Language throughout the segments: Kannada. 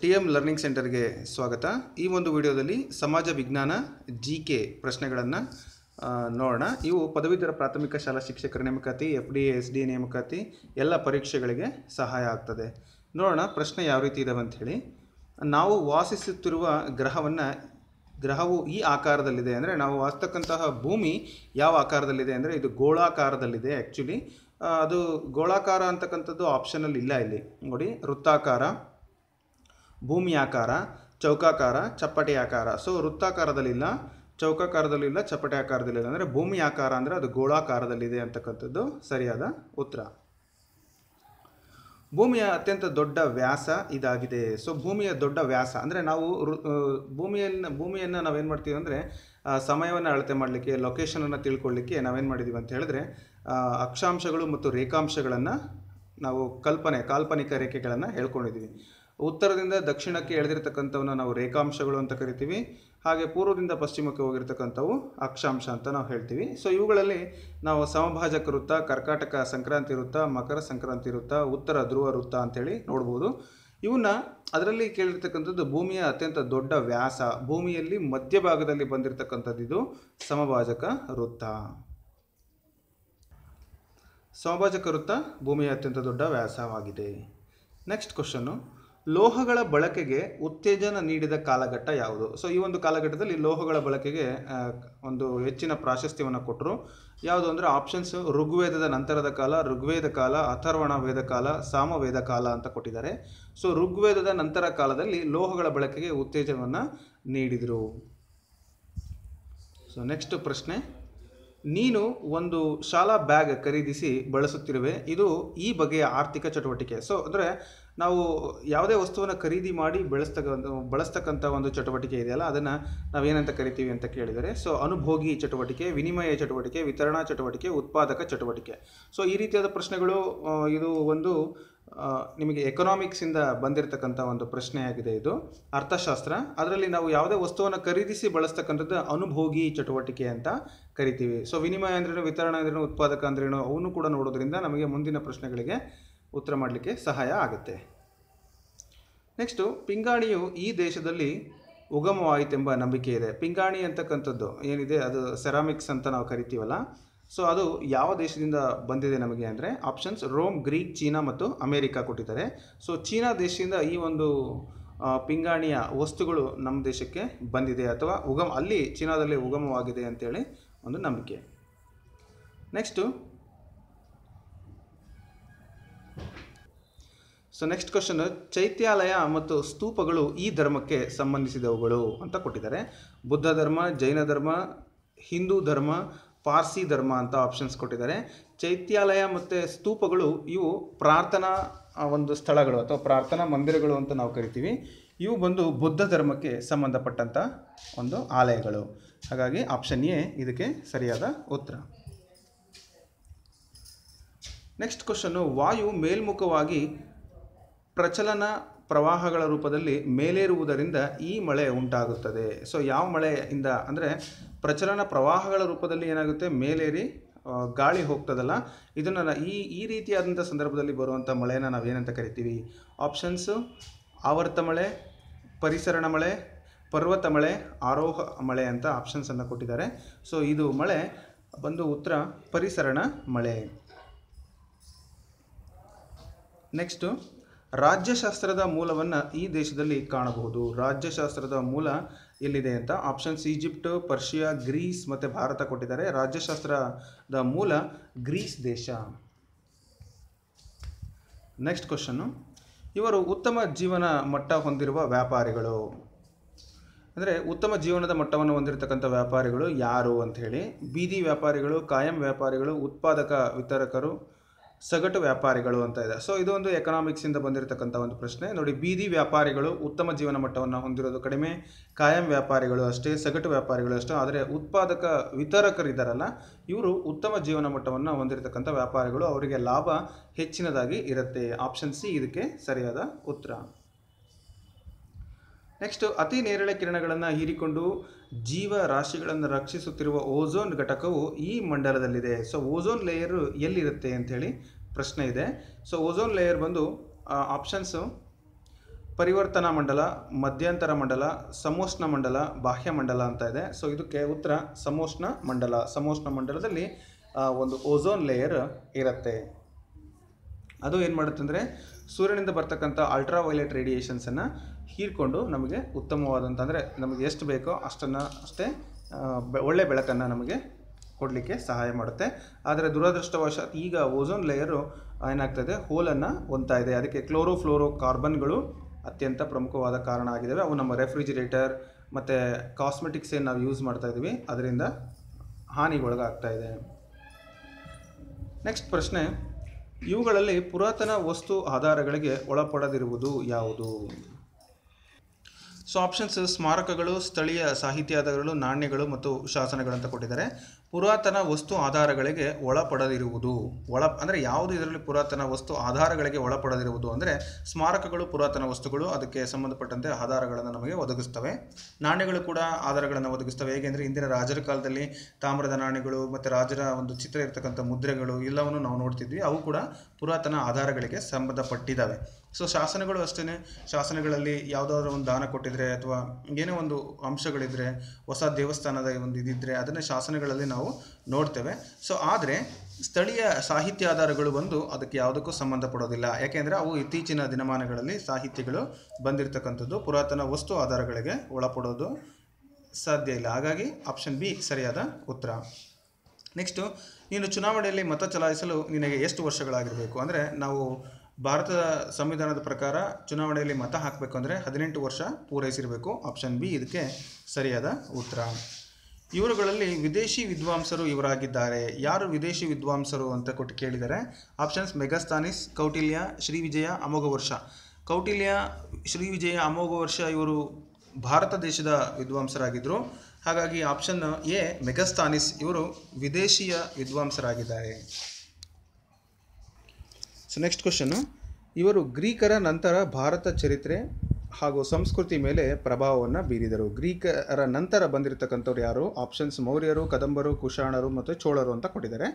ಟಿ ಎಮ್ ಲರ್ನಿಂಗ್ ಸೆಂಟರ್ಗೆ ಸ್ವಾಗತ ಈ ಒಂದು ವಿಡಿಯೋದಲ್ಲಿ ಸಮಾಜ ವಿಜ್ಞಾನ ಜಿ ಕೆ ಪ್ರಶ್ನೆಗಳನ್ನು ನೋಡೋಣ ಇವು ಪದವೀಧರ ಪ್ರಾಥಮಿಕ ಶಾಲಾ ಶಿಕ್ಷಕರ ನೇಮಕಾತಿ ಎಫ್ ಡಿ ಎಸ್ ಡಿ ನೇಮಕಾತಿ ಎಲ್ಲ ಪರೀಕ್ಷೆಗಳಿಗೆ ಸಹಾಯ ಆಗ್ತದೆ ನೋಡೋಣ ಪ್ರಶ್ನೆ ಯಾವ ರೀತಿ ಇದಾವೆ ಹೇಳಿ ನಾವು ವಾಸಿಸುತ್ತಿರುವ ಗ್ರಹವನ್ನು ಗ್ರಹವು ಈ ಆಕಾರದಲ್ಲಿದೆ ಅಂದರೆ ನಾವು ವಾಸ್ತಕ್ಕಂತಹ ಭೂಮಿ ಯಾವ ಆಕಾರದಲ್ಲಿದೆ ಅಂದರೆ ಇದು ಗೋಳಾಕಾರದಲ್ಲಿದೆ ಆ್ಯಕ್ಚುಲಿ ಅದು ಗೋಳಾಕಾರ ಅಂತಕ್ಕಂಥದ್ದು ಆಪ್ಷನಲ್ಲಿ ಇಲ್ಲ ಇಲ್ಲಿ ನೋಡಿ ವೃತ್ತಾಕಾರ ಭೂಮಿಯಾಕಾರ ಚೌಕಾಕಾರ ಚಪ್ಪಟೆ ಆಕಾರ ಸೊ ವೃತ್ತಾಕಾರದಲ್ಲಿಲ್ಲ ಚೌಕಾಕಾರದಲ್ಲಿಲ್ಲ ಚಪ್ಪಟೆ ಆಕಾರದಲ್ಲಿಲ್ಲ ಅಂದರೆ ಭೂಮಿ ಆಕಾರ ಅಂದರೆ ಅದು ಗೋಳಾಕಾರದಲ್ಲಿದೆ ಅಂತಕ್ಕಂಥದ್ದು ಸರಿಯಾದ ಉತ್ತರ ಭೂಮಿಯ ಅತ್ಯಂತ ದೊಡ್ಡ ವ್ಯಾಸ ಇದಾಗಿದೆ ಸೊ ಭೂಮಿಯ ದೊಡ್ಡ ವ್ಯಾಸ ಅಂದರೆ ನಾವು ಭೂಮಿಯನ್ನು ಭೂಮಿಯನ್ನು ನಾವೇನು ಮಾಡ್ತೀವಿ ಅಂದರೆ ಸಮಯವನ್ನು ಅಳತೆ ಮಾಡಲಿಕ್ಕೆ ಲೊಕೇಶನನ್ನು ತಿಳ್ಕೊಳ್ಳಿಕ್ಕೆ ನಾವೇನು ಮಾಡಿದ್ದೀವಿ ಅಂತ ಹೇಳಿದ್ರೆ ಅಕ್ಷಾಂಶಗಳು ಮತ್ತು ರೇಖಾಂಶಗಳನ್ನು ನಾವು ಕಲ್ಪನೆ ಕಾಲ್ಪನಿಕ ರೇಖೆಗಳನ್ನು ಹೇಳ್ಕೊಂಡಿದ್ದೀವಿ ಉತ್ತರದಿಂದ ದಕ್ಷಿಣಕ್ಕೆ ಎಳೆದಿರ್ತಕ್ಕಂಥವನ್ನ ನಾವು ರೇಖಾಂಶಗಳು ಅಂತ ಕರಿತೀವಿ ಹಾಗೆ ಪೂರ್ವದಿಂದ ಪಶ್ಚಿಮಕ್ಕೆ ಹೋಗಿರ್ತಕ್ಕಂಥವು ಅಕ್ಷಾಂಶ ಅಂತ ನಾವು ಹೇಳ್ತೀವಿ ಸೊ ಇವುಗಳಲ್ಲಿ ನಾವು ಸಮಭಾಜಕ ವೃತ್ತ ಕರ್ಕಾಟಕ ಸಂಕ್ರಾಂತಿ ವೃತ್ತ ಮಕರ ಸಂಕ್ರಾಂತಿ ವೃತ್ತ ಉತ್ತರ ಧ್ರುವ ವೃತ್ತ ಅಂತೇಳಿ ನೋಡ್ಬೋದು ಇವನ್ನ ಅದರಲ್ಲಿ ಕೇಳಿರ್ತಕ್ಕಂಥದ್ದು ಭೂಮಿಯ ಅತ್ಯಂತ ದೊಡ್ಡ ವ್ಯಾಸ ಭೂಮಿಯಲ್ಲಿ ಮಧ್ಯಭಾಗದಲ್ಲಿ ಬಂದಿರತಕ್ಕಂಥದ್ದು ಇದು ಸಮಭಾಜಕ ವೃತ್ತ ಸಮಭಾಜಕ ವೃತ್ತ ಭೂಮಿಯ ಅತ್ಯಂತ ದೊಡ್ಡ ವ್ಯಾಸವಾಗಿದೆ ನೆಕ್ಸ್ಟ್ ಕ್ವಶನ್ನು ಲೋಹಗಳ ಬಳಕೆಗೆ ಉತ್ತೇಜನ ನೀಡಿದ ಕಾಲಘಟ್ಟ ಯಾವುದು ಸೊ ಈ ಒಂದು ಕಾಲಘಟ್ಟದಲ್ಲಿ ಲೋಹಗಳ ಬಳಕೆಗೆ ಒಂದು ಹೆಚ್ಚಿನ ಪ್ರಾಶಸ್ತ್ಯವನ್ನು ಕೊಟ್ಟರು ಯಾವುದು ಅಂದರೆ ಆಪ್ಷನ್ಸ್ ಋಗ್ವೇದದ ನಂತರದ ಕಾಲ ಋಗ್ವೇದ ಕಾಲ ಅಥರ್ವಣ ವೇದ ಕಾಲ ಸಾಮವೇದ ಕಾಲ ಅಂತ ಕೊಟ್ಟಿದ್ದಾರೆ ಸೊ ಋಗ್ವೇದದ ನಂತರ ಕಾಲದಲ್ಲಿ ಲೋಹಗಳ ಬಳಕೆಗೆ ಉತ್ತೇಜನವನ್ನು ನೀಡಿದರು ಸೊ ನೆಕ್ಸ್ಟ್ ಪ್ರಶ್ನೆ ನೀನು ಒಂದು ಶಾಲಾ ಬ್ಯಾಗ್ ಖರೀದಿಸಿ ಬಳಸುತ್ತಿರುವೆ ಇದು ಈ ಬಗೆಯ ಆರ್ಥಿಕ ಚಟುವಟಿಕೆ ಸೊ ಅಂದರೆ ನಾವು ಯಾವುದೇ ವಸ್ತುವನ್ನು ಖರೀದಿ ಮಾಡಿ ಬೆಳೆಸ್ತಕ್ಕಂಥ ಬಳಸ್ತಕ್ಕಂಥ ಒಂದು ಚಟುವಟಿಕೆ ಇದೆಯಲ್ಲ ಅದನ್ನು ನಾವೇನಂತ ಕರಿತೀವಿ ಅಂತ ಕೇಳಿದರೆ ಸೊ ಅನುಭೋಗಿ ಚಟುವಟಿಕೆ ವಿನಿಮಯ ಚಟುವಟಿಕೆ ವಿತರಣಾ ಚಟುವಟಿಕೆ ಉತ್ಪಾದಕ ಚಟುವಟಿಕೆ ಸೊ ಈ ರೀತಿಯಾದ ಪ್ರಶ್ನೆಗಳು ಇದು ಒಂದು ನಿಮಗೆ ಎಕನಾಮಿಕ್ಸಿಂದ ಬಂದಿರತಕ್ಕಂಥ ಒಂದು ಪ್ರಶ್ನೆಯಾಗಿದೆ ಇದು ಅರ್ಥಶಾಸ್ತ್ರ ಅದರಲ್ಲಿ ನಾವು ಯಾವುದೇ ವಸ್ತುವನ್ನು ಖರೀದಿಸಿ ಬಳಸ್ತಕ್ಕಂಥದ್ದು ಅನುಭೋಗಿ ಚಟುವಟಿಕೆ ಅಂತ ಕರಿತೀವಿ ಸೊ ವಿನಿಮಯ ಅಂದ್ರೇನು ವಿತರಣೆ ಅಂದ್ರೇನು ಉತ್ಪಾದಕ ಅಂದ್ರೇನು ಅವನು ಕೂಡ ನೋಡೋದ್ರಿಂದ ನಮಗೆ ಮುಂದಿನ ಪ್ರಶ್ನೆಗಳಿಗೆ ಉತ್ತರ ಮಾಡಲಿಕ್ಕೆ ಸಹಾಯ ಆಗುತ್ತೆ ನೆಕ್ಸ್ಟು ಪಿಂಗಾಣಿಯು ಈ ದೇಶದಲ್ಲಿ ಉಗಮವಾಯಿತೆಂಬ ನಂಬಿಕೆ ಇದೆ ಪಿಂಗಾಣಿ ಅಂತಕ್ಕಂಥದ್ದು ಏನಿದೆ ಅದು ಸೆರಾಮಿಕ್ಸ್ ಅಂತ ನಾವು ಕರಿತೀವಲ್ಲ ಸೊ ಅದು ಯಾವ ದೇಶದಿಂದ ಬಂದಿದೆ ನಮಗೆ ಅಂದರೆ ಆಪ್ಷನ್ಸ್ ರೋಮ್ ಗ್ರೀಕ್ ಚೀನಾ ಮತ್ತು ಅಮೇರಿಕಾ ಕೊಟ್ಟಿದ್ದಾರೆ ಸೊ ಚೀನಾ ದೇಶದಿಂದ ಈ ಒಂದು ಪಿಂಗಾಣಿಯ ವಸ್ತುಗಳು ನಮ್ಮ ದೇಶಕ್ಕೆ ಬಂದಿದೆ ಅಥವಾ ಉಗಮ ಅಲ್ಲಿ ಚೀನಾದಲ್ಲಿ ಉಗಮವಾಗಿದೆ ಅಂತೇಳಿ ಒಂದು ನಂಬಿಕೆ ನೆಕ್ಸ್ಟು ಸೊ ನೆಕ್ಸ್ಟ್ ಕ್ವಶನ್ ಚೈತ್ಯಾಲಯ ಮತ್ತು ಸ್ತೂಪಗಳು ಈ ಧರ್ಮಕ್ಕೆ ಸಂಬಂಧಿಸಿದವುಗಳು ಅಂತ ಕೊಟ್ಟಿದ್ದಾರೆ ಬುದ್ಧ ಧರ್ಮ ಜೈನ ಧರ್ಮ ಹಿಂದೂ ಧರ್ಮ ಪಾರ್ಸಿ ಧರ್ಮ ಅಂತ ಆಪ್ಷನ್ಸ್ ಕೊಟ್ಟಿದ್ದಾರೆ ಚೈತ್ಯಾಲಯ ಮತ್ತು ಸ್ತೂಪಗಳು ಇವು ಪ್ರಾರ್ಥನಾ ಒಂದು ಸ್ಥಳಗಳು ಅಥವಾ ಪ್ರಾರ್ಥನಾ ಮಂದಿರಗಳು ಅಂತ ನಾವು ಕರಿತೀವಿ ಇವು ಬಂದು ಬುದ್ಧ ಧರ್ಮಕ್ಕೆ ಸಂಬಂಧಪಟ್ಟಂಥ ಒಂದು ಆಲಯಗಳು ಹಾಗಾಗಿ ಆಪ್ಷನ್ ಎ ಇದಕ್ಕೆ ಸರಿಯಾದ ಉತ್ತರ ನೆಕ್ಸ್ಟ್ ಕ್ವಶನ್ನು ವಾಯು ಮೇಲ್ಮುಖವಾಗಿ ಪ್ರಚಲನ ಪ್ರವಾಹಗಳ ರೂಪದಲ್ಲಿ ಮೇಲೇರುವುದರಿಂದ ಈ ಮಳೆ ಉಂಟಾಗುತ್ತದೆ ಸೊ ಯಾವ ಮಳೆಯಿಂದ ಅಂದರೆ ಪ್ರಚಲನ ಪ್ರವಾಹಗಳ ರೂಪದಲ್ಲಿ ಏನಾಗುತ್ತೆ ಮೇಲೇರಿ ಗಾಳಿ ಹೋಗ್ತದಲ್ಲ ಇದನ್ನು ಈ ಈ ರೀತಿಯಾದಂಥ ಸಂದರ್ಭದಲ್ಲಿ ಬರುವಂಥ ನಾವು ನಾವೇನಂತ ಕರಿತೀವಿ ಆಪ್ಷನ್ಸು ಆವರ್ತ ಮಳೆ ಪರಿಸರಣ ಮಳೆ ಪರ್ವತ ಮಳೆ ಆರೋಹ ಮಳೆ ಅಂತ ಆಪ್ಷನ್ಸನ್ನು ಕೊಟ್ಟಿದ್ದಾರೆ ಸೊ ಇದು ಮಳೆ ಬಂದು ಉತ್ತರ ಪರಿಸರಣ ಮಳೆ ನೆಕ್ಸ್ಟು ರಾಜ್ಯಶಾಸ್ತ್ರದ ಮೂಲವನ್ನು ಈ ದೇಶದಲ್ಲಿ ಕಾಣಬಹುದು ರಾಜ್ಯಶಾಸ್ತ್ರದ ಮೂಲ ಎಲ್ಲಿದೆ ಅಂತ ಆಪ್ಷನ್ಸ್ ಈಜಿಪ್ಟ್ ಪರ್ಷಿಯಾ ಗ್ರೀಸ್ ಮತ್ತು ಭಾರತ ಕೊಟ್ಟಿದ್ದಾರೆ ರಾಜ್ಯಶಾಸ್ತ್ರದ ಮೂಲ ಗ್ರೀಸ್ ದೇಶ ನೆಕ್ಸ್ಟ್ ಕ್ವಶನ್ನು ಇವರು ಉತ್ತಮ ಜೀವನ ಮಟ್ಟ ಹೊಂದಿರುವ ವ್ಯಾಪಾರಿಗಳು ಅಂದರೆ ಉತ್ತಮ ಜೀವನದ ಮಟ್ಟವನ್ನು ಹೊಂದಿರತಕ್ಕಂಥ ವ್ಯಾಪಾರಿಗಳು ಯಾರು ಅಂತ ಹೇಳಿ ಬೀದಿ ವ್ಯಾಪಾರಿಗಳು ಕಾಯಂ ವ್ಯಾಪಾರಿಗಳು ಉತ್ಪಾದಕ ವಿತರಕರು ಸಗಟು ವ್ಯಾಪಾರಿಗಳು ಅಂತ ಇದೆ ಸೊ ಇದೊಂದು ಎಕನಾಮಿಕ್ಸಿಂದ ಬಂದಿರತಕ್ಕಂಥ ಒಂದು ಪ್ರಶ್ನೆ ನೋಡಿ ಬೀದಿ ವ್ಯಾಪಾರಿಗಳು ಉತ್ತಮ ಜೀವನ ಮಟ್ಟವನ್ನು ಹೊಂದಿರೋದು ಕಡಿಮೆ ಕಾಯಂ ವ್ಯಾಪಾರಿಗಳು ಅಷ್ಟೇ ಸಗಟು ವ್ಯಾಪಾರಿಗಳು ಅಷ್ಟೇ ಆದರೆ ಉತ್ಪಾದಕ ವಿತರಕರಿದ್ದಾರಲ್ಲ ಇವರು ಉತ್ತಮ ಜೀವನ ಮಟ್ಟವನ್ನು ಹೊಂದಿರತಕ್ಕಂಥ ವ್ಯಾಪಾರಿಗಳು ಅವರಿಗೆ ಲಾಭ ಹೆಚ್ಚಿನದಾಗಿ ಇರುತ್ತೆ ಆಪ್ಷನ್ ಸಿ ಇದಕ್ಕೆ ಸರಿಯಾದ ಉತ್ತರ ನೆಕ್ಸ್ಟ್ ಅತಿ ನೇರಳೆ ಕಿರಣಗಳನ್ನು ಹೀರಿಕೊಂಡು ಜೀವ ರಾಶಿಗಳನ್ನು ರಕ್ಷಿಸುತ್ತಿರುವ ಓಝೋನ್ ಘಟಕವು ಈ ಮಂಡಲದಲ್ಲಿದೆ ಸೊ ಓಝೋನ್ ಲೇಯರು ಎಲ್ಲಿರುತ್ತೆ ಅಂಥೇಳಿ ಪ್ರಶ್ನೆ ಇದೆ ಸೊ ಓಝೋನ್ ಲೇಯರ್ ಬಂದು ಆಪ್ಷನ್ಸು ಪರಿವರ್ತನಾ ಮಂಡಲ ಮಧ್ಯಂತರ ಮಂಡಲ ಸಮೋಷ್ಣ ಮಂಡಲ ಬಾಹ್ಯ ಮಂಡಲ ಅಂತ ಇದೆ ಸೊ ಇದಕ್ಕೆ ಉತ್ತರ ಸಮೋಷ್ಣ ಮಂಡಲ ಸಮೋಷ್ಣ ಮಂಡಲದಲ್ಲಿ ಒಂದು ಓಝೋನ್ ಲೇಯರ್ ಇರುತ್ತೆ ಅದು ಏನು ಮಾಡುತ್ತೆ ಅಂದರೆ ಸೂರ್ಯನಿಂದ ಬರ್ತಕ್ಕಂಥ ಅಲ್ಟ್ರಾ ವೈಲೆಟ್ ರೇಡಿಯೇಷನ್ಸನ್ನು ಹೀರ್ಕೊಂಡು ನಮಗೆ ಉತ್ತಮವಾದಂಥ ಅಂದರೆ ನಮಗೆ ಎಷ್ಟು ಬೇಕೋ ಅಷ್ಟನ್ನು ಅಷ್ಟೇ ಒಳ್ಳೆ ಬೆಳಕನ್ನು ನಮಗೆ ಕೊಡಲಿಕ್ಕೆ ಸಹಾಯ ಮಾಡುತ್ತೆ ಆದರೆ ದುರದೃಷ್ಟವಶಾತ್ ಈಗ ಓಝೋನ್ ಲೇಯರು ಏನಾಗ್ತದೆ ಹೋಲನ್ನು ಹೊಂತಾ ಇದೆ ಅದಕ್ಕೆ ಕ್ಲೋರೋ ಫ್ಲೋರೋ ಕಾರ್ಬನ್ಗಳು ಅತ್ಯಂತ ಪ್ರಮುಖವಾದ ಕಾರಣ ಆಗಿದ್ದಾವೆ ಅವು ನಮ್ಮ ರೆಫ್ರಿಜಿರೇಟರ್ ಮತ್ತು ಕಾಸ್ಮೆಟಿಕ್ಸ್ ಏನು ನಾವು ಯೂಸ್ ಮಾಡ್ತಾ ಇದ್ದೀವಿ ಅದರಿಂದ ಹಾನಿಗೊಳಗಾಗ್ತಾ ಇದೆ ನೆಕ್ಸ್ಟ್ ಪ್ರಶ್ನೆ ಇವುಗಳಲ್ಲಿ ಪುರಾತನ ವಸ್ತು ಆಧಾರಗಳಿಗೆ ಒಳಪಡದಿರುವುದು ಯಾವುದು ಸೊ ಆಪ್ಷನ್ಸ್ ಸ್ಮಾರಕಗಳು ಸ್ಥಳೀಯ ಸಾಹಿತ್ಯ ನಾಣ್ಯಗಳು ಮತ್ತು ಶಾಸನಗಳಂತ ಕೊಟ್ಟಿದ್ದಾರೆ ಪುರಾತನ ವಸ್ತು ಆಧಾರಗಳಿಗೆ ಒಳಪಡದಿರುವುದು ಒಳ ಅಂದರೆ ಯಾವುದು ಇದರಲ್ಲಿ ಪುರಾತನ ವಸ್ತು ಆಧಾರಗಳಿಗೆ ಒಳಪಡದಿರುವುದು ಅಂದರೆ ಸ್ಮಾರಕಗಳು ಪುರಾತನ ವಸ್ತುಗಳು ಅದಕ್ಕೆ ಸಂಬಂಧಪಟ್ಟಂತೆ ಆಧಾರಗಳನ್ನು ನಮಗೆ ಒದಗಿಸ್ತವೆ ನಾಣ್ಯಗಳು ಕೂಡ ಆಧಾರಗಳನ್ನು ಒದಗಿಸ್ತವೆ ಹೇಗೆಂದರೆ ಇಂದಿನ ರಾಜರ ಕಾಲದಲ್ಲಿ ತಾಮ್ರದ ನಾಣ್ಯಗಳು ಮತ್ತು ರಾಜರ ಒಂದು ಚಿತ್ರ ಇರತಕ್ಕಂಥ ಮುದ್ರೆಗಳು ಎಲ್ಲವನ್ನು ನಾವು ನೋಡ್ತಿದ್ವಿ ಅವು ಕೂಡ ಪುರಾತನ ಆಧಾರಗಳಿಗೆ ಸಂಬಂಧಪಟ್ಟಿದ್ದಾವೆ ಸೊ ಶಾಸನಗಳು ಅಷ್ಟೇ ಶಾಸನಗಳಲ್ಲಿ ಯಾವುದಾದ್ರು ಒಂದು ದಾನ ಕೊಟ್ಟಿದ್ರೆ ಅಥವಾ ಏನೇ ಒಂದು ಅಂಶಗಳಿದ್ರೆ ಹೊಸ ದೇವಸ್ಥಾನದ ಒಂದು ಇದಿದ್ರೆ ಅದನ್ನು ಶಾಸನಗಳಲ್ಲಿ ನಾವು ನಾವು ನೋಡ್ತೇವೆ ಸೊ ಆದರೆ ಸ್ಥಳೀಯ ಸಾಹಿತ್ಯ ಆಧಾರಗಳು ಬಂದು ಅದಕ್ಕೆ ಯಾವುದಕ್ಕೂ ಸಂಬಂಧಪಡೋದಿಲ್ಲ ಯಾಕೆಂದರೆ ಅವು ಇತ್ತೀಚಿನ ದಿನಮಾನಗಳಲ್ಲಿ ಸಾಹಿತ್ಯಗಳು ಬಂದಿರತಕ್ಕಂಥದ್ದು ಪುರಾತನ ವಸ್ತು ಆಧಾರಗಳಿಗೆ ಒಳಪಡೋದು ಸಾಧ್ಯ ಇಲ್ಲ ಹಾಗಾಗಿ ಆಪ್ಷನ್ ಬಿ ಸರಿಯಾದ ಉತ್ತರ ನೆಕ್ಸ್ಟು ನೀನು ಚುನಾವಣೆಯಲ್ಲಿ ಮತ ಚಲಾಯಿಸಲು ನಿನಗೆ ಎಷ್ಟು ವರ್ಷಗಳಾಗಿರಬೇಕು ಅಂದರೆ ನಾವು ಭಾರತದ ಸಂವಿಧಾನದ ಪ್ರಕಾರ ಚುನಾವಣೆಯಲ್ಲಿ ಮತ ಹಾಕಬೇಕು ಅಂದರೆ ಹದಿನೆಂಟು ವರ್ಷ ಪೂರೈಸಿರಬೇಕು ಆಪ್ಷನ್ ಬಿ ಇದಕ್ಕೆ ಸರಿಯಾದ ಉತ್ತರ ಇವರುಗಳಲ್ಲಿ ವಿದೇಶಿ ವಿದ್ವಾಂಸರು ಇವರಾಗಿದ್ದಾರೆ ಯಾರು ವಿದೇಶಿ ವಿದ್ವಾಂಸರು ಅಂತ ಕೊಟ್ಟು ಕೇಳಿದರೆ ಆಪ್ಷನ್ಸ್ ಮೆಗಸ್ತಾನಿಸ್ ಕೌಟಿಲ್ಯ ಶ್ರೀವಿಜಯ ಅಮೋಘವರ್ಷ ಕೌಟಿಲ್ಯ ಶ್ರೀವಿಜಯ ವರ್ಷ ಇವರು ಭಾರತ ದೇಶದ ವಿದ್ವಾಂಸರಾಗಿದ್ದರು ಹಾಗಾಗಿ ಆಪ್ಷನ್ ಎ ಮೆಗಸ್ತಾನಿಸ್ ಇವರು ವಿದೇಶಿಯ ವಿದ್ವಾಂಸರಾಗಿದ್ದಾರೆ ಸೊ ನೆಕ್ಸ್ಟ್ ಕ್ವಶನ್ನು ಇವರು ಗ್ರೀಕರ ನಂತರ ಭಾರತ ಚರಿತ್ರೆ ಹಾಗೂ ಸಂಸ್ಕೃತಿ ಮೇಲೆ ಪ್ರಭಾವವನ್ನು ಬೀರಿದರು ಗ್ರೀಕರ ನಂತರ ಬಂದಿರತಕ್ಕಂಥವ್ರು ಯಾರು ಆಪ್ಷನ್ಸ್ ಮೌರ್ಯರು ಕದಂಬರು ಕುಶಾಣರು ಮತ್ತು ಚೋಳರು ಅಂತ ಕೊಟ್ಟಿದ್ದಾರೆ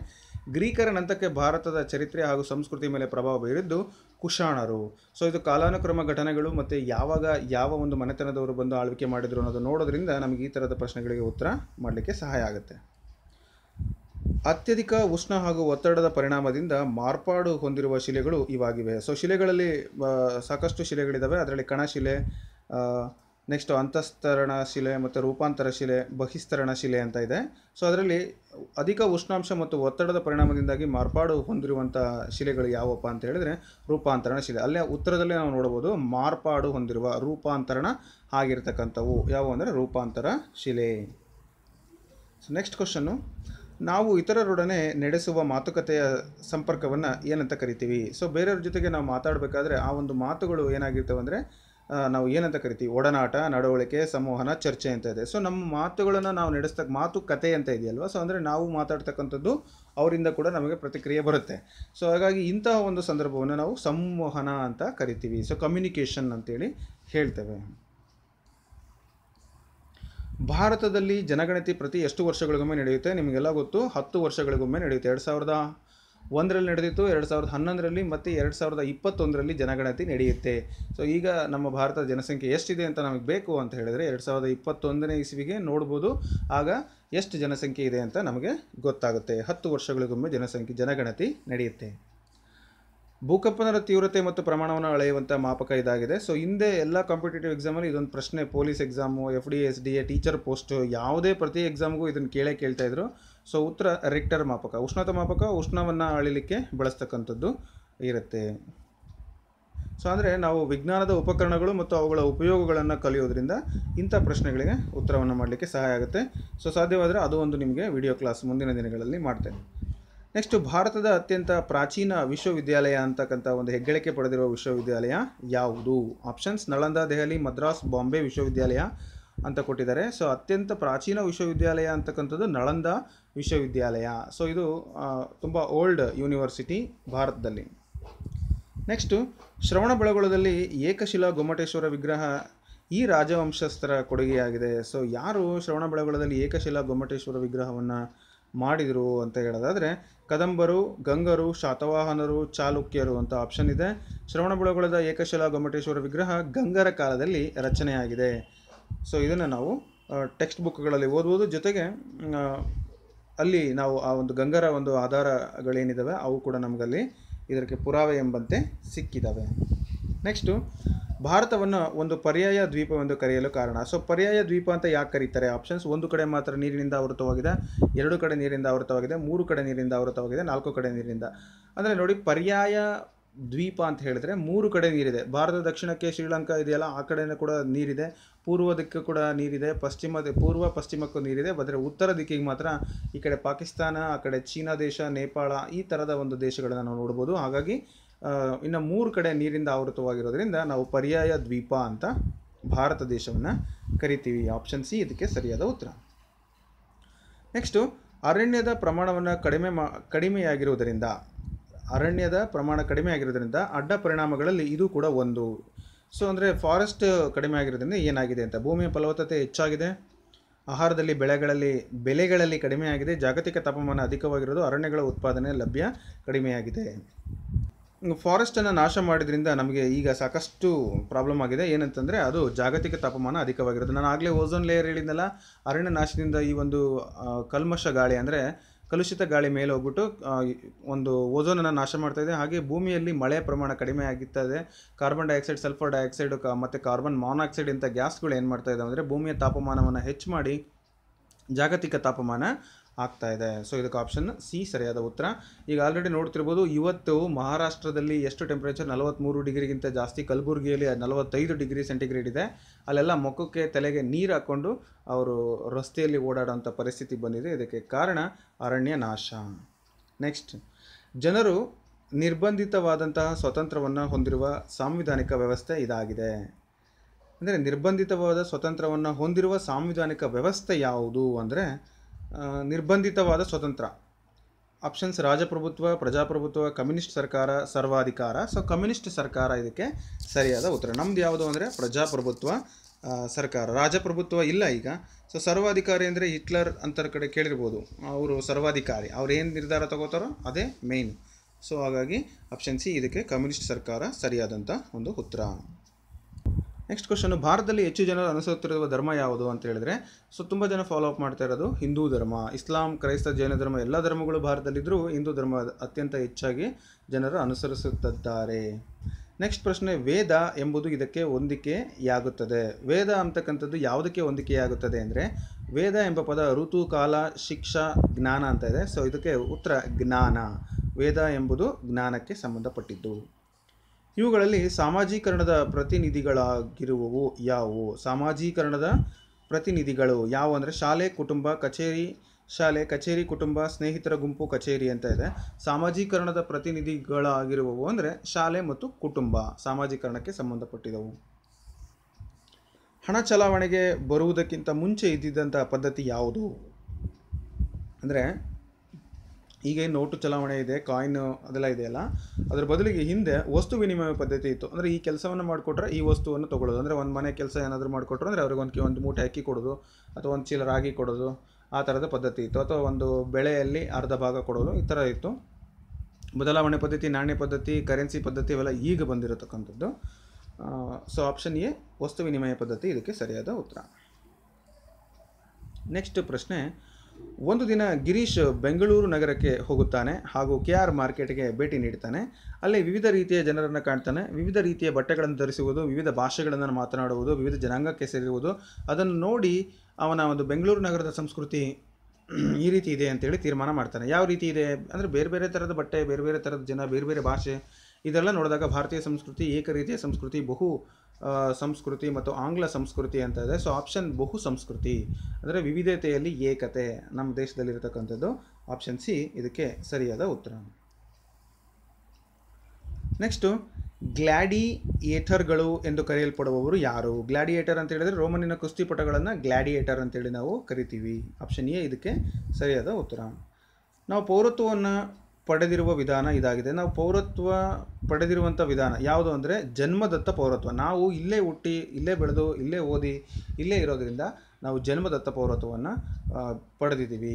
ಗ್ರೀಕರ ನಂತರಕ್ಕೆ ಭಾರತದ ಚರಿತ್ರೆ ಹಾಗೂ ಸಂಸ್ಕೃತಿ ಮೇಲೆ ಪ್ರಭಾವ ಬೀರಿದ್ದು ಕುಶಾಣರು ಸೊ ಇದು ಕಾಲಾನುಕ್ರಮ ಘಟನೆಗಳು ಮತ್ತು ಯಾವಾಗ ಯಾವ ಒಂದು ಮನೆತನದವರು ಬಂದು ಆಳ್ವಿಕೆ ಮಾಡಿದರು ಅನ್ನೋದು ನೋಡೋದ್ರಿಂದ ನಮಗೆ ಈ ಥರದ ಪ್ರಶ್ನೆಗಳಿಗೆ ಉತ್ತರ ಮಾಡಲಿಕ್ಕೆ ಸಹಾಯ ಆಗುತ್ತೆ ಅತ್ಯಧಿಕ ಉಷ್ಣ ಹಾಗೂ ಒತ್ತಡದ ಪರಿಣಾಮದಿಂದ ಮಾರ್ಪಾಡು ಹೊಂದಿರುವ ಶಿಲೆಗಳು ಇವಾಗಿವೆ ಸೊ ಶಿಲೆಗಳಲ್ಲಿ ಸಾಕಷ್ಟು ಶಿಲೆಗಳಿದ್ದಾವೆ ಅದರಲ್ಲಿ ಕಣಶಿಲೆ ನೆಕ್ಸ್ಟ್ ಅಂತಸ್ತರಣ ಶಿಲೆ ಮತ್ತು ರೂಪಾಂತರ ಶಿಲೆ ಬಹಿಸ್ತರಣ ಶಿಲೆ ಅಂತ ಇದೆ ಸೊ ಅದರಲ್ಲಿ ಅಧಿಕ ಉಷ್ಣಾಂಶ ಮತ್ತು ಒತ್ತಡದ ಪರಿಣಾಮದಿಂದಾಗಿ ಮಾರ್ಪಾಡು ಹೊಂದಿರುವಂಥ ಶಿಲೆಗಳು ಯಾವಪ್ಪ ಅಂತ ಹೇಳಿದರೆ ರೂಪಾಂತರಣ ಶಿಲೆ ಅಲ್ಲೇ ಉತ್ತರದಲ್ಲಿ ನಾವು ನೋಡ್ಬೋದು ಮಾರ್ಪಾಡು ಹೊಂದಿರುವ ರೂಪಾಂತರಣ ಆಗಿರ್ತಕ್ಕಂಥವು ಯಾವುವು ಅಂದರೆ ರೂಪಾಂತರ ಶಿಲೆ ನೆಕ್ಸ್ಟ್ ಕ್ವಶನ್ನು ನಾವು ಇತರರೊಡನೆ ನಡೆಸುವ ಮಾತುಕತೆಯ ಸಂಪರ್ಕವನ್ನು ಏನಂತ ಕರಿತೀವಿ ಸೊ ಬೇರೆಯವ್ರ ಜೊತೆಗೆ ನಾವು ಮಾತಾಡಬೇಕಾದ್ರೆ ಆ ಒಂದು ಮಾತುಗಳು ಏನಾಗಿರ್ತವೆ ಅಂದರೆ ನಾವು ಏನಂತ ಕರಿತೀವಿ ಒಡನಾಟ ನಡವಳಿಕೆ ಸಂವಹನ ಚರ್ಚೆ ಅಂತ ಇದೆ ಸೊ ನಮ್ಮ ಮಾತುಗಳನ್ನು ನಾವು ನಡೆಸ್ತಕ್ಕ ಮಾತುಕತೆ ಅಂತ ಇದೆಯಲ್ವ ಸೊ ಅಂದರೆ ನಾವು ಮಾತಾಡ್ತಕ್ಕಂಥದ್ದು ಅವರಿಂದ ಕೂಡ ನಮಗೆ ಪ್ರತಿಕ್ರಿಯೆ ಬರುತ್ತೆ ಸೊ ಹಾಗಾಗಿ ಇಂತಹ ಒಂದು ಸಂದರ್ಭವನ್ನು ನಾವು ಸಂವಹನ ಅಂತ ಕರಿತೀವಿ ಸೊ ಕಮ್ಯುನಿಕೇಷನ್ ಅಂತೇಳಿ ಹೇಳ್ತೇವೆ ಭಾರತದಲ್ಲಿ ಜನಗಣತಿ ಪ್ರತಿ ಎಷ್ಟು ವರ್ಷಗಳಿಗೊಮ್ಮೆ ನಡೆಯುತ್ತೆ ನಿಮಗೆಲ್ಲ ಗೊತ್ತು ಹತ್ತು ವರ್ಷಗಳಿಗೊಮ್ಮೆ ನಡೆಯುತ್ತೆ ಎರಡು ಸಾವಿರದ ಒಂದರಲ್ಲಿ ನಡೆದಿತ್ತು ಎರಡು ಸಾವಿರದ ಹನ್ನೊಂದರಲ್ಲಿ ಮತ್ತು ಎರಡು ಸಾವಿರದ ಇಪ್ಪತ್ತೊಂದರಲ್ಲಿ ಜನಗಣತಿ ನಡೆಯುತ್ತೆ ಸೊ ಈಗ ನಮ್ಮ ಭಾರತದ ಜನಸಂಖ್ಯೆ ಎಷ್ಟಿದೆ ಅಂತ ನಮಗೆ ಬೇಕು ಅಂತ ಹೇಳಿದರೆ ಎರಡು ಸಾವಿರದ ಇಪ್ಪತ್ತೊಂದನೇ ಇಸ್ವಿಗೆ ನೋಡ್ಬೋದು ಆಗ ಎಷ್ಟು ಜನಸಂಖ್ಯೆ ಇದೆ ಅಂತ ನಮಗೆ ಗೊತ್ತಾಗುತ್ತೆ ಹತ್ತು ವರ್ಷಗಳಿಗೊಮ್ಮೆ ಜನಸಂಖ್ಯೆ ಜನಗಣತಿ ನಡೆಯುತ್ತೆ ಭೂಕಂಪನದ ತೀವ್ರತೆ ಮತ್ತು ಪ್ರಮಾಣವನ್ನು ಅಳೆಯುವಂಥ ಮಾಪಕ ಇದಾಗಿದೆ ಸೊ ಹಿಂದೆ ಎಲ್ಲ ಕಾಂಪಿಟೇಟಿವ್ ಎಕ್ಸಾಮಲ್ಲಿ ಇದೊಂದು ಪ್ರಶ್ನೆ police exam F D S D A teacher post ಯಾವುದೇ ಪ್ರತಿ ಎಕ್ಸಾಮ್ಗೂ ಇದನ್ನು ಕೇಳೇ ಕೇಳ್ತಾ ಇದ್ರು ಸೊ ಉತ್ತರ ರಿಕ್ಟರ್ ಮಾಪಕ ಉಷ್ಣತ ಮಾಪಕ ಉಷ್ಣವನ್ನು ಅಳಿಲಿಕ್ಕೆ ಬಳಸ್ತಕ್ಕಂಥದ್ದು ಇರುತ್ತೆ ಸೊ ಅಂದರೆ ನಾವು ವಿಜ್ಞಾನದ ಉಪಕರಣಗಳು ಮತ್ತು ಅವುಗಳ ಉಪಯೋಗಗಳನ್ನು ಕಲಿಯೋದ್ರಿಂದ ಇಂಥ ಪ್ರಶ್ನೆಗಳಿಗೆ ಉತ್ತರವನ್ನು ಮಾಡಲಿಕ್ಕೆ ಸಹಾಯ ಆಗುತ್ತೆ ಸೊ ಸಾಧ್ಯವಾದರೆ ಅದು ಒಂದು ನಿಮಗೆ ವಿಡಿಯೋ ಕ್ಲಾಸ್ ಮುಂದಿನ ದಿನಗಳಲ್ಲಿ ಮಾಡ್ತೇನೆ ನೆಕ್ಸ್ಟ್ ಭಾರತದ ಅತ್ಯಂತ ಪ್ರಾಚೀನ ವಿಶ್ವವಿದ್ಯಾಲಯ ಅಂತಕ್ಕಂಥ ಒಂದು ಹೆಗ್ಗಳಿಕೆ ಪಡೆದಿರುವ ವಿಶ್ವವಿದ್ಯಾಲಯ ಯಾವುದು ಆಪ್ಷನ್ಸ್ ನಳಂದ ದೆಹಲಿ ಮದ್ರಾಸ್ ಬಾಂಬೆ ವಿಶ್ವವಿದ್ಯಾಲಯ ಅಂತ ಕೊಟ್ಟಿದ್ದಾರೆ ಸೊ ಅತ್ಯಂತ ಪ್ರಾಚೀನ ವಿಶ್ವವಿದ್ಯಾಲಯ ಅಂತಕ್ಕಂಥದ್ದು ನಳಂದ ವಿಶ್ವವಿದ್ಯಾಲಯ ಸೊ ಇದು ತುಂಬ ಓಲ್ಡ್ ಯೂನಿವರ್ಸಿಟಿ ಭಾರತದಲ್ಲಿ ನೆಕ್ಸ್ಟು ಶ್ರವಣಬೆಳಗೊಳದಲ್ಲಿ ಏಕಶಿಲಾ ಗೊಮ್ಮಟೇಶ್ವರ ವಿಗ್ರಹ ಈ ರಾಜವಂಶಸ್ಥರ ಕೊಡುಗೆಯಾಗಿದೆ ಸೊ ಯಾರು ಶ್ರವಣಬೆಳಗೊಳದಲ್ಲಿ ಏಕಶಿಲಾ ಗೊಮ್ಮಟೇಶ್ವರ ವಿಗ್ರಹವನ್ನು ಮಾಡಿದರು ಅಂತ ಹೇಳೋದಾದರೆ ಕದಂಬರು ಗಂಗರು ಶಾತವಾಹನರು ಚಾಲುಕ್ಯರು ಅಂತ ಆಪ್ಷನ್ ಇದೆ ಶ್ರವಣಬೆಳಗೊಳದ ಏಕಶಿಲಾ ಗೊಮ್ಮಟೇಶ್ವರ ವಿಗ್ರಹ ಗಂಗರ ಕಾಲದಲ್ಲಿ ರಚನೆಯಾಗಿದೆ ಸೊ ಇದನ್ನು ನಾವು ಟೆಕ್ಸ್ಟ್ ಬುಕ್ಗಳಲ್ಲಿ ಓದ್ಬೋದು ಜೊತೆಗೆ ಅಲ್ಲಿ ನಾವು ಆ ಒಂದು ಗಂಗರ ಒಂದು ಆಧಾರಗಳೇನಿದ್ದಾವೆ ಅವು ಕೂಡ ನಮಗಲ್ಲಿ ಇದಕ್ಕೆ ಪುರಾವೆ ಎಂಬಂತೆ ಸಿಕ್ಕಿದ್ದಾವೆ ನೆಕ್ಸ್ಟು ಭಾರತವನ್ನು ಒಂದು ಪರ್ಯಾಯ ದ್ವೀಪವೆಂದು ಕರೆಯಲು ಕಾರಣ ಸೊ ಪರ್ಯಾಯ ದ್ವೀಪ ಅಂತ ಯಾಕೆ ಕರೀತಾರೆ ಆಪ್ಷನ್ಸ್ ಒಂದು ಕಡೆ ಮಾತ್ರ ನೀರಿನಿಂದ ಆವೃತವಾಗಿದೆ ಎರಡು ಕಡೆ ನೀರಿಂದ ಆವೃತವಾಗಿದೆ ಮೂರು ಕಡೆ ನೀರಿಂದ ಆವೃತವಾಗಿದೆ ನಾಲ್ಕು ಕಡೆ ನೀರಿಂದ ಅಂದರೆ ನೋಡಿ ಪರ್ಯಾಯ ದ್ವೀಪ ಅಂತ ಹೇಳಿದ್ರೆ ಮೂರು ಕಡೆ ನೀರಿದೆ ಭಾರತ ದಕ್ಷಿಣಕ್ಕೆ ಶ್ರೀಲಂಕಾ ಇದೆಯಲ್ಲ ಆ ಕಡೆಯೂ ಕೂಡ ನೀರಿದೆ ಪೂರ್ವ ದಿಕ್ಕು ಕೂಡ ನೀರಿದೆ ಪಶ್ಚಿಮ ಪೂರ್ವ ಪಶ್ಚಿಮಕ್ಕೂ ನೀರಿದೆ ಆದರೆ ಉತ್ತರ ದಿಕ್ಕಿಗೆ ಮಾತ್ರ ಈ ಕಡೆ ಪಾಕಿಸ್ತಾನ ಆ ಕಡೆ ಚೀನಾ ದೇಶ ನೇಪಾಳ ಈ ಥರದ ಒಂದು ದೇಶಗಳನ್ನು ನಾವು ನೋಡ್ಬೋದು ಹಾಗಾಗಿ ಇನ್ನು ಮೂರು ಕಡೆ ನೀರಿಂದ ಆವೃತವಾಗಿರೋದ್ರಿಂದ ನಾವು ಪರ್ಯಾಯ ದ್ವೀಪ ಅಂತ ಭಾರತ ದೇಶವನ್ನು ಕರಿತೀವಿ ಆಪ್ಷನ್ ಸಿ ಇದಕ್ಕೆ ಸರಿಯಾದ ಉತ್ತರ ನೆಕ್ಸ್ಟು ಅರಣ್ಯದ ಪ್ರಮಾಣವನ್ನು ಕಡಿಮೆ ಮಾ ಕಡಿಮೆಯಾಗಿರುವುದರಿಂದ ಅರಣ್ಯದ ಪ್ರಮಾಣ ಕಡಿಮೆ ಆಗಿರೋದ್ರಿಂದ ಅಡ್ಡ ಪರಿಣಾಮಗಳಲ್ಲಿ ಇದು ಕೂಡ ಒಂದು ಸೊ ಅಂದರೆ ಫಾರೆಸ್ಟ್ ಕಡಿಮೆ ಆಗಿರೋದ್ರಿಂದ ಏನಾಗಿದೆ ಅಂತ ಭೂಮಿಯ ಫಲವತ್ತತೆ ಹೆಚ್ಚಾಗಿದೆ ಆಹಾರದಲ್ಲಿ ಬೆಳೆಗಳಲ್ಲಿ ಬೆಲೆಗಳಲ್ಲಿ ಕಡಿಮೆಯಾಗಿದೆ ಜಾಗತಿಕ ತಾಪಮಾನ ಅಧಿಕವಾಗಿರೋದು ಅರಣ್ಯಗಳ ಉತ್ಪಾದನೆ ಲಭ್ಯ ಕಡಿಮೆಯಾಗಿದೆ ಫಾರೆಸ್ಟನ್ನು ನಾಶ ಮಾಡಿದ್ರಿಂದ ನಮಗೆ ಈಗ ಸಾಕಷ್ಟು ಪ್ರಾಬ್ಲಮ್ ಆಗಿದೆ ಏನಂತಂದರೆ ಅದು ಜಾಗತಿಕ ತಾಪಮಾನ ಅಧಿಕವಾಗಿರುತ್ತೆ ನಾನು ಆಗಲೇ ಓಝೋನ್ ಲೇಯರ್ ಹೇಳಿದ್ನಲ್ಲ ಅರಣ್ಯ ನಾಶದಿಂದ ಈ ಒಂದು ಕಲ್ಮಶ ಗಾಳಿ ಅಂದರೆ ಕಲುಷಿತ ಗಾಳಿ ಮೇಲೆ ಹೋಗ್ಬಿಟ್ಟು ಒಂದು ಓಝೋನನ್ನು ನಾಶ ಮಾಡ್ತಾ ಇದೆ ಹಾಗೆ ಭೂಮಿಯಲ್ಲಿ ಮಳೆ ಪ್ರಮಾಣ ಕಡಿಮೆ ಆಗುತ್ತದೆ ಕಾರ್ಬನ್ ಡೈಆಕ್ಸೈಡ್ ಸಲ್ಫರ್ ಡೈಆಕ್ಸೈಡ್ ಕ ಮತ್ತು ಕಾರ್ಬನ್ ಮಾನಾಕ್ಸೈಡ್ ಇಂಥ ಗ್ಯಾಸ್ಗಳು ಏನು ಮಾಡ್ತಾ ಇದ್ದಾವೆ ಅಂದರೆ ಭೂಮಿಯ ತಾಪಮಾನವನ್ನು ಹೆಚ್ಚು ಮಾಡಿ ಜಾಗತಿಕ ತಾಪಮಾನ ಆಗ್ತಾ ಇದೆ ಸೊ ಇದಕ್ಕೆ ಆಪ್ಷನ್ ಸಿ ಸರಿಯಾದ ಉತ್ತರ ಈಗ ಆಲ್ರೆಡಿ ನೋಡ್ತಿರ್ಬೋದು ಇವತ್ತು ಮಹಾರಾಷ್ಟ್ರದಲ್ಲಿ ಎಷ್ಟು ಟೆಂಪ್ರೇಚರ್ ನಲವತ್ತ್ಮೂರು ಡಿಗ್ರಿಗಿಂತ ಜಾಸ್ತಿ ಕಲಬುರಗಿಯಲ್ಲಿ ನಲವತ್ತೈದು ಡಿಗ್ರಿ ಸೆಂಟಿಗ್ರೇಡ್ ಇದೆ ಅಲ್ಲೆಲ್ಲ ಮುಖಕ್ಕೆ ತಲೆಗೆ ನೀರು ಹಾಕ್ಕೊಂಡು ಅವರು ರಸ್ತೆಯಲ್ಲಿ ಓಡಾಡುವಂಥ ಪರಿಸ್ಥಿತಿ ಬಂದಿದೆ ಇದಕ್ಕೆ ಕಾರಣ ಅರಣ್ಯ ನಾಶ ನೆಕ್ಸ್ಟ್ ಜನರು ನಿರ್ಬಂಧಿತವಾದಂತಹ ಸ್ವತಂತ್ರವನ್ನು ಹೊಂದಿರುವ ಸಾಂವಿಧಾನಿಕ ವ್ಯವಸ್ಥೆ ಇದಾಗಿದೆ ಅಂದರೆ ನಿರ್ಬಂಧಿತವಾದ ಸ್ವತಂತ್ರವನ್ನು ಹೊಂದಿರುವ ಸಾಂವಿಧಾನಿಕ ವ್ಯವಸ್ಥೆ ಯಾವುದು ಅಂದರೆ ನಿರ್ಬಂಧಿತವಾದ ಸ್ವತಂತ್ರ ಆಪ್ಷನ್ಸ್ ರಾಜಪ್ರಭುತ್ವ ಪ್ರಜಾಪ್ರಭುತ್ವ ಕಮ್ಯುನಿಸ್ಟ್ ಸರ್ಕಾರ ಸರ್ವಾಧಿಕಾರ ಸೊ ಕಮ್ಯುನಿಸ್ಟ್ ಸರ್ಕಾರ ಇದಕ್ಕೆ ಸರಿಯಾದ ಉತ್ತರ ನಮ್ದು ಯಾವುದು ಅಂದರೆ ಪ್ರಜಾಪ್ರಭುತ್ವ ಸರ್ಕಾರ ರಾಜಪ್ರಭುತ್ವ ಇಲ್ಲ ಈಗ ಸೊ ಸರ್ವಾಧಿಕಾರಿ ಅಂದರೆ ಹಿಟ್ಲರ್ ಅಂತರ ಕಡೆ ಕೇಳಿರ್ಬೋದು ಅವರು ಸರ್ವಾಧಿಕಾರಿ ಅವ್ರು ಏನು ನಿರ್ಧಾರ ತಗೋತಾರೋ ಅದೇ ಮೇನ್ ಸೊ ಹಾಗಾಗಿ ಆಪ್ಷನ್ ಸಿ ಇದಕ್ಕೆ ಕಮ್ಯುನಿಸ್ಟ್ ಸರ್ಕಾರ ಸರಿಯಾದಂಥ ಒಂದು ಉತ್ತರ ನೆಕ್ಸ್ಟ್ ಕ್ವಶನ್ ಭಾರತದಲ್ಲಿ ಹೆಚ್ಚು ಜನರು ಅನುಸರಿಸುತ್ತಿರುವ ಧರ್ಮ ಯಾವುದು ಅಂತ ಹೇಳಿದ್ರೆ ಸೊ ತುಂಬ ಜನ ಫಾಲೋ ಅಪ್ ಮಾಡ್ತಾ ಇರೋದು ಹಿಂದೂ ಧರ್ಮ ಇಸ್ಲಾಂ ಕ್ರೈಸ್ತ ಜೈನ ಧರ್ಮ ಎಲ್ಲ ಧರ್ಮಗಳು ಭಾರತದಲ್ಲಿದ್ದರೂ ಹಿಂದೂ ಧರ್ಮ ಅತ್ಯಂತ ಹೆಚ್ಚಾಗಿ ಜನರು ಅನುಸರಿಸುತ್ತಿದ್ದಾರೆ ನೆಕ್ಸ್ಟ್ ಪ್ರಶ್ನೆ ವೇದ ಎಂಬುದು ಇದಕ್ಕೆ ಹೊಂದಿಕೆಯಾಗುತ್ತದೆ ವೇದ ಅಂತಕ್ಕಂಥದ್ದು ಯಾವುದಕ್ಕೆ ಹೊಂದಿಕೆಯಾಗುತ್ತದೆ ಅಂದರೆ ವೇದ ಎಂಬ ಪದ ಋತು ಕಾಲ ಶಿಕ್ಷಾ ಜ್ಞಾನ ಅಂತ ಇದೆ ಸೊ ಇದಕ್ಕೆ ಉತ್ತರ ಜ್ಞಾನ ವೇದ ಎಂಬುದು ಜ್ಞಾನಕ್ಕೆ ಸಂಬಂಧಪಟ್ಟಿದ್ದು ಇವುಗಳಲ್ಲಿ ಸಾಮಾಜೀಕರಣದ ಪ್ರತಿನಿಧಿಗಳಾಗಿರುವವು ಯಾವುವು ಸಾಮಾಜೀಕರಣದ ಪ್ರತಿನಿಧಿಗಳು ಯಾವ ಅಂದರೆ ಶಾಲೆ ಕುಟುಂಬ ಕಚೇರಿ ಶಾಲೆ ಕಚೇರಿ ಕುಟುಂಬ ಸ್ನೇಹಿತರ ಗುಂಪು ಕಚೇರಿ ಅಂತ ಇದೆ ಸಾಮಾಜೀಕರಣದ ಪ್ರತಿನಿಧಿಗಳಾಗಿರುವವು ಅಂದರೆ ಶಾಲೆ ಮತ್ತು ಕುಟುಂಬ ಸಾಮಾಜೀಕರಣಕ್ಕೆ ಸಂಬಂಧಪಟ್ಟಿದವು ಹಣ ಚಲಾವಣೆಗೆ ಬರುವುದಕ್ಕಿಂತ ಮುಂಚೆ ಇದ್ದಿದ್ದಂಥ ಪದ್ಧತಿ ಯಾವುದು ಅಂದರೆ ಈಗ ಏನು ನೋಟು ಚಲಾವಣೆ ಇದೆ ಕಾಯಿನ್ ಅದೆಲ್ಲ ಇದೆಯಲ್ಲ ಅದರ ಬದಲಿಗೆ ಹಿಂದೆ ವಸ್ತು ವಿನಿಮಯ ಪದ್ಧತಿ ಇತ್ತು ಅಂದರೆ ಈ ಕೆಲಸವನ್ನು ಮಾಡಿಕೊಟ್ರೆ ಈ ವಸ್ತುವನ್ನು ತೊಗೊಳ್ಳೋದು ಅಂದರೆ ಒಂದು ಮನೆ ಕೆಲಸ ಏನಾದರೂ ಮಾಡಿಕೊಟ್ರು ಅಂದರೆ ಅವ್ರಿಗೆ ಒಂದು ಮೂಟೆ ಅಕ್ಕಿ ಕೊಡೋದು ಅಥವಾ ಒಂದು ಚೀಲ ರಾಗಿ ಕೊಡೋದು ಆ ಥರದ ಪದ್ಧತಿ ಇತ್ತು ಅಥವಾ ಒಂದು ಬೆಳೆಯಲ್ಲಿ ಅರ್ಧ ಭಾಗ ಕೊಡೋದು ಈ ಥರ ಇತ್ತು ಬದಲಾವಣೆ ಪದ್ಧತಿ ನಾಣ್ಯ ಪದ್ಧತಿ ಕರೆನ್ಸಿ ಪದ್ಧತಿ ಇವೆಲ್ಲ ಈಗ ಬಂದಿರತಕ್ಕಂಥದ್ದು ಸೊ ಆಪ್ಷನ್ ಎ ವಸ್ತು ವಿನಿಮಯ ಪದ್ಧತಿ ಇದಕ್ಕೆ ಸರಿಯಾದ ಉತ್ತರ ನೆಕ್ಸ್ಟ್ ಪ್ರಶ್ನೆ ಒಂದು ದಿನ ಗಿರೀಶ್ ಬೆಂಗಳೂರು ನಗರಕ್ಕೆ ಹೋಗುತ್ತಾನೆ ಹಾಗೂ ಕೆ ಆರ್ ಮಾರ್ಕೆಟ್ಗೆ ಭೇಟಿ ನೀಡ್ತಾನೆ ಅಲ್ಲಿ ವಿವಿಧ ರೀತಿಯ ಜನರನ್ನು ಕಾಣ್ತಾನೆ ವಿವಿಧ ರೀತಿಯ ಬಟ್ಟೆಗಳನ್ನು ಧರಿಸುವುದು ವಿವಿಧ ಭಾಷೆಗಳನ್ನು ಮಾತನಾಡುವುದು ವಿವಿಧ ಜನಾಂಗಕ್ಕೆ ಸೇರಿರುವುದು ಅದನ್ನು ನೋಡಿ ಅವನ ಒಂದು ಬೆಂಗಳೂರು ನಗರದ ಸಂಸ್ಕೃತಿ ಈ ರೀತಿ ಇದೆ ಅಂತೇಳಿ ತೀರ್ಮಾನ ಮಾಡ್ತಾನೆ ಯಾವ ರೀತಿ ಇದೆ ಅಂದರೆ ಬೇರೆ ಬೇರೆ ಥರದ ಬಟ್ಟೆ ಬೇರೆ ಬೇರೆ ಥರದ ಜನ ಬೇರೆ ಬೇರೆ ಭಾಷೆ ಇದೆಲ್ಲ ನೋಡಿದಾಗ ಭಾರತೀಯ ಸಂಸ್ಕೃತಿ ಏಕ ರೀತಿಯ ಸಂಸ್ಕೃತಿ ಬಹು ಸಂಸ್ಕೃತಿ ಮತ್ತು ಆಂಗ್ಲ ಸಂಸ್ಕೃತಿ ಅಂತ ಇದೆ ಸೊ ಆಪ್ಷನ್ ಬಹು ಸಂಸ್ಕೃತಿ ಅಂದರೆ ವಿವಿಧತೆಯಲ್ಲಿ ಏಕತೆ ನಮ್ಮ ದೇಶದಲ್ಲಿರತಕ್ಕಂಥದ್ದು ಆಪ್ಷನ್ ಸಿ ಇದಕ್ಕೆ ಸರಿಯಾದ ಉತ್ತರ ನೆಕ್ಸ್ಟು ಗ್ಲ್ಯಾಡಿಯೇಟರ್ಗಳು ಎಂದು ಕರೆಯಲ್ಪಡುವವರು ಯಾರು ಗ್ಲ್ಯಾಡಿಯೇಟರ್ ಅಂತ ಹೇಳಿದರೆ ರೋಮನಿನ ಕುಸ್ತಿಪಟಗಳನ್ನು ಗ್ಲ್ಯಾಡಿಯೇಟರ್ ಅಂತೇಳಿ ನಾವು ಕರಿತೀವಿ ಆಪ್ಷನ್ ಎ ಇದಕ್ಕೆ ಸರಿಯಾದ ಉತ್ತರ ನಾವು ಪೌರತ್ವವನ್ನು ಪಡೆದಿರುವ ವಿಧಾನ ಇದಾಗಿದೆ ನಾವು ಪೌರತ್ವ ಪಡೆದಿರುವಂಥ ವಿಧಾನ ಯಾವುದು ಅಂದರೆ ಜನ್ಮದತ್ತ ಪೌರತ್ವ ನಾವು ಇಲ್ಲೇ ಹುಟ್ಟಿ ಇಲ್ಲೇ ಬೆಳೆದು ಇಲ್ಲೇ ಓದಿ ಇಲ್ಲೇ ಇರೋದರಿಂದ ನಾವು ಜನ್ಮದತ್ತ ಪೌರತ್ವವನ್ನು ಪಡೆದಿದ್ದೀವಿ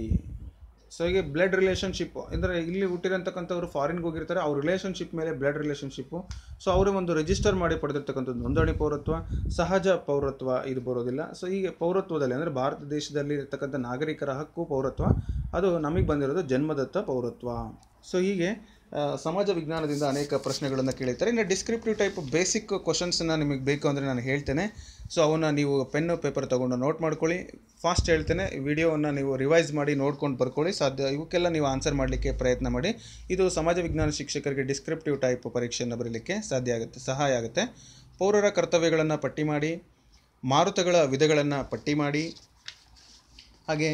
ಸೊ ಹೀಗೆ ಬ್ಲಡ್ ರಿಲೇಷನ್ಶಿಪ್ ಅಂದರೆ ಇಲ್ಲಿ ಹುಟ್ಟಿರತಕ್ಕಂಥವ್ರು ಫಾರಿನ್ಗೆ ಹೋಗಿರ್ತಾರೆ ಅವ್ರ ರಿಲೇಷನ್ಶಿಪ್ ಮೇಲೆ ಬ್ಲಡ್ ರಿಲೇಷನ್ಶಿಪ್ಪು ಸೊ ಅವರೇ ಒಂದು ರಿಜಿಸ್ಟರ್ ಮಾಡಿ ಪಡೆದಿರ್ತಕ್ಕಂಥದ್ದು ನೋಂದಣಿ ಪೌರತ್ವ ಸಹಜ ಪೌರತ್ವ ಇದು ಬರೋದಿಲ್ಲ ಸೊ ಹೀಗೆ ಪೌರತ್ವದಲ್ಲಿ ಅಂದರೆ ಭಾರತ ದೇಶದಲ್ಲಿ ಇರತಕ್ಕಂಥ ನಾಗರಿಕರ ಹಕ್ಕು ಪೌರತ್ವ ಅದು ನಮಗೆ ಬಂದಿರೋದು ಜನ್ಮದತ್ತ ಪೌರತ್ವ ಸೊ ಹೀಗೆ ಸಮಾಜ ವಿಜ್ಞಾನದಿಂದ ಅನೇಕ ಪ್ರಶ್ನೆಗಳನ್ನು ಕೇಳಿರ್ತಾರೆ ಇನ್ನು ಡಿಸ್ಕ್ರಿಪ್ಟಿವ್ ಟೈಪ್ ಬೇಸಿಕ್ ಕ್ವಶನ್ಸನ್ನು ನಿಮಗೆ ಬೇಕು ಅಂದರೆ ನಾನು ಹೇಳ್ತೇನೆ ಸೊ ಅವನ್ನ ನೀವು ಪೆನ್ನು ಪೇಪರ್ ತೊಗೊಂಡು ನೋಟ್ ಮಾಡ್ಕೊಳ್ಳಿ ಫಾಸ್ಟ್ ಹೇಳ್ತೇನೆ ವಿಡಿಯೋವನ್ನು ನೀವು ರಿವೈಸ್ ಮಾಡಿ ನೋಡ್ಕೊಂಡು ಬರ್ಕೊಳ್ಳಿ ಸಾಧ್ಯ ಇವಕ್ಕೆಲ್ಲ ನೀವು ಆನ್ಸರ್ ಮಾಡಲಿಕ್ಕೆ ಪ್ರಯತ್ನ ಮಾಡಿ ಇದು ಸಮಾಜ ವಿಜ್ಞಾನ ಶಿಕ್ಷಕರಿಗೆ ಡಿಸ್ಕ್ರಿಪ್ಟಿವ್ ಟೈಪ್ ಪರೀಕ್ಷೆಯನ್ನು ಬರೀಲಿಕ್ಕೆ ಸಾಧ್ಯ ಆಗುತ್ತೆ ಸಹಾಯ ಆಗುತ್ತೆ ಪೌರರ ಕರ್ತವ್ಯಗಳನ್ನು ಪಟ್ಟಿ ಮಾಡಿ ಮಾರುತಗಳ ವಿಧಗಳನ್ನು ಪಟ್ಟಿ ಮಾಡಿ ಹಾಗೆ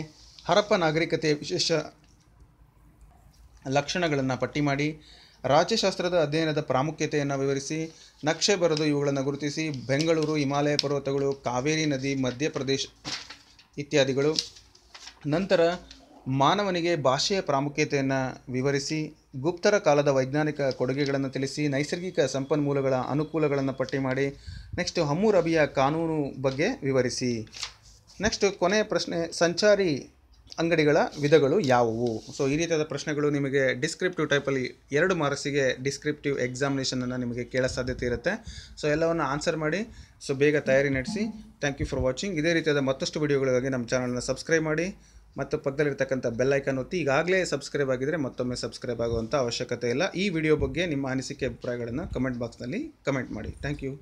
ಹರಪ್ಪ ನಾಗರಿಕತೆಯ ವಿಶೇಷ ಲಕ್ಷಣಗಳನ್ನು ಪಟ್ಟಿ ಮಾಡಿ ರಾಜ್ಯಶಾಸ್ತ್ರದ ಅಧ್ಯಯನದ ಪ್ರಾಮುಖ್ಯತೆಯನ್ನು ವಿವರಿಸಿ ನಕ್ಷೆ ಬರೆದು ಇವುಗಳನ್ನು ಗುರುತಿಸಿ ಬೆಂಗಳೂರು ಹಿಮಾಲಯ ಪರ್ವತಗಳು ಕಾವೇರಿ ನದಿ ಮಧ್ಯಪ್ರದೇಶ ಇತ್ಯಾದಿಗಳು ನಂತರ ಮಾನವನಿಗೆ ಭಾಷೆಯ ಪ್ರಾಮುಖ್ಯತೆಯನ್ನು ವಿವರಿಸಿ ಗುಪ್ತರ ಕಾಲದ ವೈಜ್ಞಾನಿಕ ಕೊಡುಗೆಗಳನ್ನು ತಿಳಿಸಿ ನೈಸರ್ಗಿಕ ಸಂಪನ್ಮೂಲಗಳ ಅನುಕೂಲಗಳನ್ನು ಪಟ್ಟಿ ಮಾಡಿ ನೆಕ್ಸ್ಟ್ ಹಮ್ಮೂರಬಿಯ ಕಾನೂನು ಬಗ್ಗೆ ವಿವರಿಸಿ ನೆಕ್ಸ್ಟ್ ಕೊನೆಯ ಪ್ರಶ್ನೆ ಸಂಚಾರಿ ಅಂಗಡಿಗಳ ವಿಧಗಳು ಯಾವುವು ಸೊ ಈ ರೀತಿಯಾದ ಪ್ರಶ್ನೆಗಳು ನಿಮಗೆ ಡಿಸ್ಕ್ರಿಪ್ಟಿವ್ ಟೈಪಲ್ಲಿ ಎರಡು ಮಾರ್ಕ್ಸಿಗೆ ಡಿಸ್ಕ್ರಿಪ್ಟಿವ್ ಎಕ್ಸಾಮಿನೇಷನನ್ನು ನಿಮಗೆ ಕೇಳೋ ಸಾಧ್ಯತೆ ಇರುತ್ತೆ ಸೊ ಎಲ್ಲವನ್ನು ಆನ್ಸರ್ ಮಾಡಿ ಸೊ ಬೇಗ ತಯಾರಿ ನಡೆಸಿ ಥ್ಯಾಂಕ್ ಯು ಫಾರ್ ವಾಚಿಂಗ್ ಇದೇ ರೀತಿಯಾದ ಮತ್ತಷ್ಟು ವಿಡಿಯೋಗಳಿಗಾಗಿ ನಮ್ಮ ಚಾನಲನ್ನು ಸಬ್ಸ್ಕ್ರೈಬ್ ಮಾಡಿ ಮತ್ತು ಪಕ್ಕದಲ್ಲಿರ್ತಕ್ಕಂಥ ಬೆಲ್ಲೈಕನ್ ಒತ್ತಿ ಈಗಾಗಲೇ ಸಬ್ಸ್ಕ್ರೈಬ್ ಆಗಿದರೆ ಮತ್ತೊಮ್ಮೆ ಸಬ್ಸ್ಕ್ರೈಬ್ ಆಗುವಂಥ ಅವಶ್ಯಕತೆ ಇಲ್ಲ ಈ ವಿಡಿಯೋ ಬಗ್ಗೆ ನಿಮ್ಮ ಅನಿಸಿಕೆ ಅಭಿಪ್ರಾಯಗಳನ್ನು ಕಮೆಂಟ್ ಬಾಕ್ಸ್ನಲ್ಲಿ ಕಮೆಂಟ್ ಮಾಡಿ ಥ್ಯಾಂಕ್ ಯು